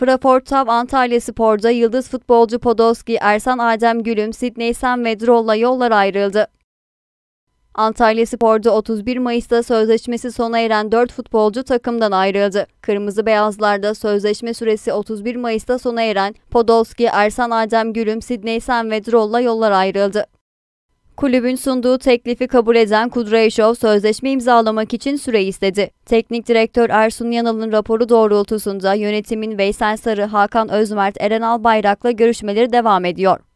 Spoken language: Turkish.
Fraportav Antalya Spor'da yıldız futbolcu Podolski, Ersan Adem Gülüm, Sidney Sam ve Drol'la yollar ayrıldı. Antalya Spor'da 31 Mayıs'ta sözleşmesi sona eren 4 futbolcu takımdan ayrıldı. Kırmızı Beyazlar'da sözleşme süresi 31 Mayıs'ta sona eren Podolski, Ersan Adem Gülüm, Sidney Sam ve Drol'la yollar ayrıldı. Kulübün sunduğu teklifi kabul eden Kudrayşov sözleşme imzalamak için süre istedi. Teknik direktör Ersun Yanal'ın raporu doğrultusunda yönetimin Veysel Sarı, Hakan Özmert, Eren Albayrak'la görüşmeleri devam ediyor.